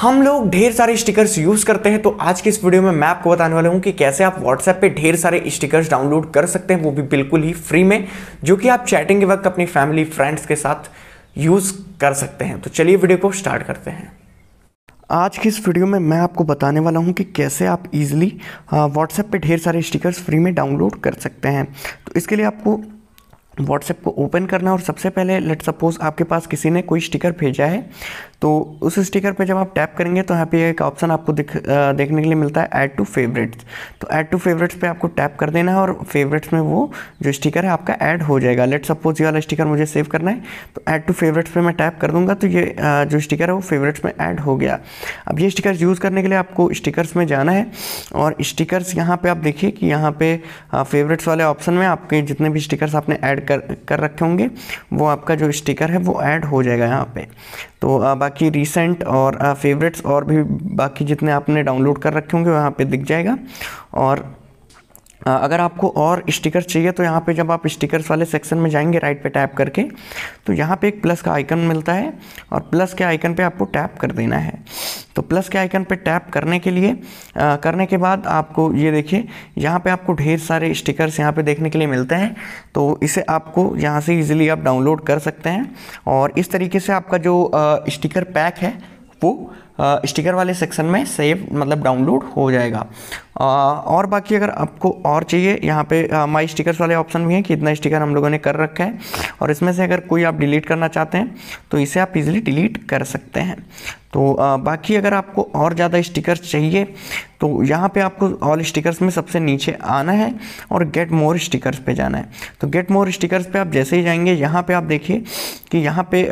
हम लोग ढेर सारे स्टिकर्स यूज़ करते हैं तो आज के इस वीडियो में मैं आपको बताने वाला हूँ कि कैसे आप व्हाट्सएप पे ढेर सारे स्टिकर्स डाउनलोड कर सकते हैं वो भी बिल्कुल ही फ्री में जो कि आप चैटिंग के वक्त अपनी फैमिली फ्रेंड्स के साथ यूज़ कर सकते हैं तो चलिए वीडियो को स्टार्ट करते हैं आज की इस वीडियो में मैं आपको बताने वाला हूं कि कैसे आप इजीली व्हाट्सएप पे ढेर सारे स्टिकर्स फ्री में डाउनलोड तो कर सकते हैं तो इसके लिए आपको व्हाट्सएप को ओपन करना और सबसे पहले लेट सपोज़ आपके पास किसी ने कोई स्टिकर भेजा है तो उस स्टिकर पे जब आप टैप करेंगे तो यहाँ पे एक ऑप्शन आपको दिख आ, देखने के लिए मिलता है ऐड टू फेवरेट्स तो ऐड टू फेवरेट्स पे आपको टैप कर देना है और फेवरेट्स में वो जो स्टिकर है आपका ऐड हो जाएगा लेट सपोज ये वाला स्टिकर मुझे सेव करना है तो ऐड टू फेवरेट्स पे मैं टैप कर दूंगा तो ये आ, जो स्टिकर है वो फेवरेट्स में ऐड हो गया अब ये स्टिकर्स यूज़ करने के लिए आपको स्टिकर्स में जाना है और स्टिकर्स यहाँ पर आप देखिए कि यहाँ पर फेवरेट्स वाले ऑप्शन में आपके जितने भी स्टिकर्स आपने ऐड कर कर रखे होंगे वो आपका जो स्टिकर है वो ऐड हो जाएगा यहाँ पर तो बाकी बाकी रिसेंट और फेवरेट्स uh, और भी बाकी जितने आपने डाउनलोड कर रखे होंगे वहाँ पे दिख जाएगा और अगर आपको और स्टिकर्स चाहिए तो यहाँ पे जब आप स्टिकर्स वाले सेक्शन में जाएंगे राइट पे टैप करके तो यहाँ पे एक प्लस का आइकन मिलता है और प्लस के आइकन पे आपको टैप कर देना है तो प्लस के आइकन पे टैप करने के लिए आ, करने के बाद आपको ये देखिए यहाँ पे आपको ढेर सारे स्टिकर्स यहाँ पे देखने के लिए मिलते हैं तो इसे आपको यहाँ से ईजिली आप डाउनलोड कर सकते हैं और इस तरीके से आपका जो स्टिकर पैक है वो स्टिकर वाले सेक्शन में सेव मतलब डाउनलोड हो जाएगा और बाकी अगर आपको और चाहिए यहाँ पे माई स्टिकर्स वाले ऑप्शन भी हैं कि इतना स्टिकर हम लोगों ने कर रखा है और इसमें से अगर कोई आप डिलीट करना चाहते हैं तो इसे आप इजीली डिलीट कर सकते हैं तो बाकी अगर आपको और ज़्यादा स्टिकर्स चाहिए तो यहाँ पे आपको ऑल स्टिकर्स में सबसे नीचे आना है और गेट मोर स्टिकर्स पे जाना है तो गेट मोर स्टिकर्स पे आप जैसे ही जाएंगे यहाँ पे आप देखिए कि यहाँ पे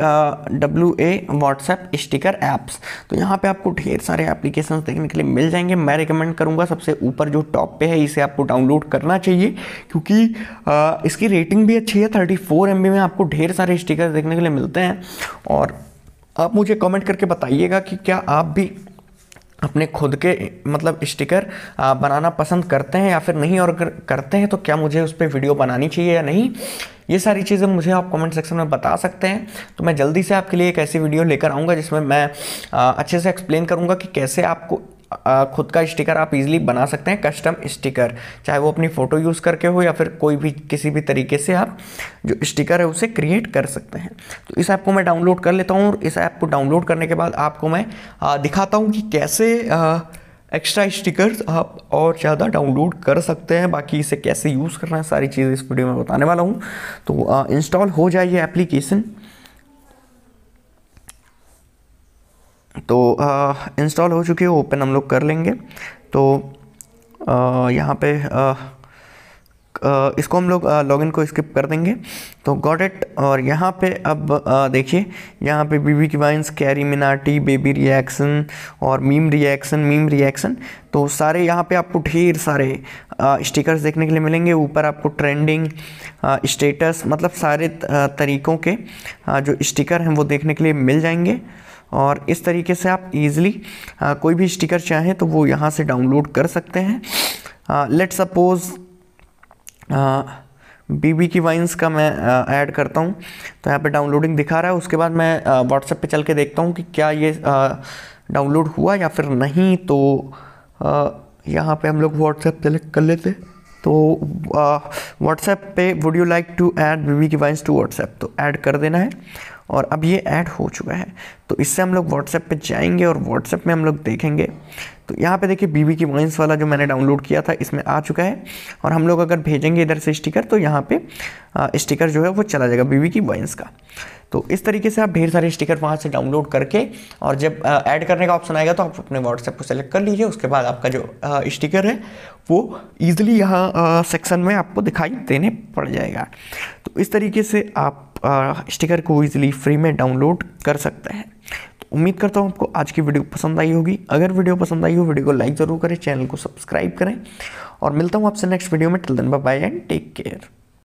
W A WhatsApp sticker apps तो यहाँ पे आपको ढेर सारे एप्लीकेशन देखने के लिए मिल जाएंगे मैं रिकमेंड करूँगा सबसे सबसे ऊपर जो टॉप पे है इसे आपको डाउनलोड करना चाहिए क्योंकि आ, इसकी रेटिंग भी अच्छी है थर्टी फोर में आपको ढेर सारे स्टिकर देखने के लिए मिलते हैं और आप मुझे कमेंट करके बताइएगा कि क्या आप भी अपने खुद के मतलब स्टिकर बनाना पसंद करते हैं या फिर नहीं और अगर करते हैं तो क्या मुझे उस पर वीडियो बनानी चाहिए या नहीं ये सारी चीज़ें मुझे आप कमेंट सेक्शन में बता सकते हैं तो मैं जल्दी से आपके लिए एक ऐसी वीडियो लेकर आऊँगा जिसमें मैं अच्छे से एक्सप्लेन करूँगा कि कैसे आपको खुद का स्टिकर आप इजीली बना सकते हैं कस्टम स्टिकर चाहे वो अपनी फ़ोटो यूज़ करके हो या फिर कोई भी किसी भी तरीके से आप जो स्टिकर है उसे क्रिएट कर सकते हैं तो इस ऐप को मैं डाउनलोड कर लेता हूँ और इस ऐप को डाउनलोड करने के बाद आपको मैं दिखाता हूँ कि कैसे एक्स्ट्रा स्टिकर्स आप और ज़्यादा डाउनलोड कर सकते हैं बाकी इसे कैसे यूज़ करना है सारी चीज़ें इस वीडियो में बताने वाला हूँ तो इंस्टॉल हो जाए ये एप्लीकेशन तो इंस्टॉल हो चुकी है ओपन हम लोग कर लेंगे तो यहाँ पे आ, इसको हम लोग लॉगिन को स्किप कर देंगे तो गॉट इट और यहाँ पे अब देखिए यहाँ पे बीबी की vines Carry Minati baby reaction और मीम रिएक्शन मीम रिएक्शन तो सारे यहाँ पे आपको ढेर सारे स्टिकर्स देखने के लिए मिलेंगे ऊपर आपको ट्रेंडिंग स्टेटस मतलब सारे तरीक़ों के जो स्टिकर हैं वो देखने के लिए मिल जाएंगे और इस तरीके से आप ईज़िली कोई भी स्टिकर चाहें तो वो यहाँ से डाउनलोड कर सकते हैं लेट सपोज़ बीबी की वाइन्स का मैं ऐड करता हूँ तो यहाँ पे डाउनलोडिंग दिखा रहा है उसके बाद मैं व्हाट्सएप पे चल के देखता हूँ कि क्या ये डाउनलोड हुआ या फिर नहीं तो यहाँ पे हम लोग व्हाट्सएप सेलेक्ट कर लेते हैं तो व्हाट्सएप पे would you like to add BB vines to WhatsApp तो ऐड कर देना है और अब ये ऐड हो चुका है तो इससे हम लोग व्हाट्सएप पे जाएंगे और व्हाट्सएप में हम लोग देखेंगे यहाँ पे देखिए बीवी की वॉइंस वाला जो मैंने डाउनलोड किया था इसमें आ चुका है और हम लोग अगर भेजेंगे इधर से स्टिकर तो यहाँ पे स्टिकर जो है वो चला जाएगा बीवी की वॉइंस का तो इस तरीके से आप ढेर सारे स्टिकर वहाँ से डाउनलोड करके और जब ऐड करने का ऑप्शन आएगा तो आप अपने व्हाट्सएप को सेलेक्ट कर लीजिए उसके बाद आपका जो स्टिकर है वो ईजिली यहाँ सेक्शन में आपको दिखाई देने पड़ जाएगा तो इस तरीके से आप स्टिकर को ईजिली फ्री में डाउनलोड कर सकते हैं उम्मीद करता हूँ आपको आज की वीडियो पसंद आई होगी अगर वीडियो पसंद आई हो वीडियो को लाइक ज़रूर करें चैनल को सब्सक्राइब करें और मिलता हूँ आपसे नेक्स्ट वीडियो में till then bye and take care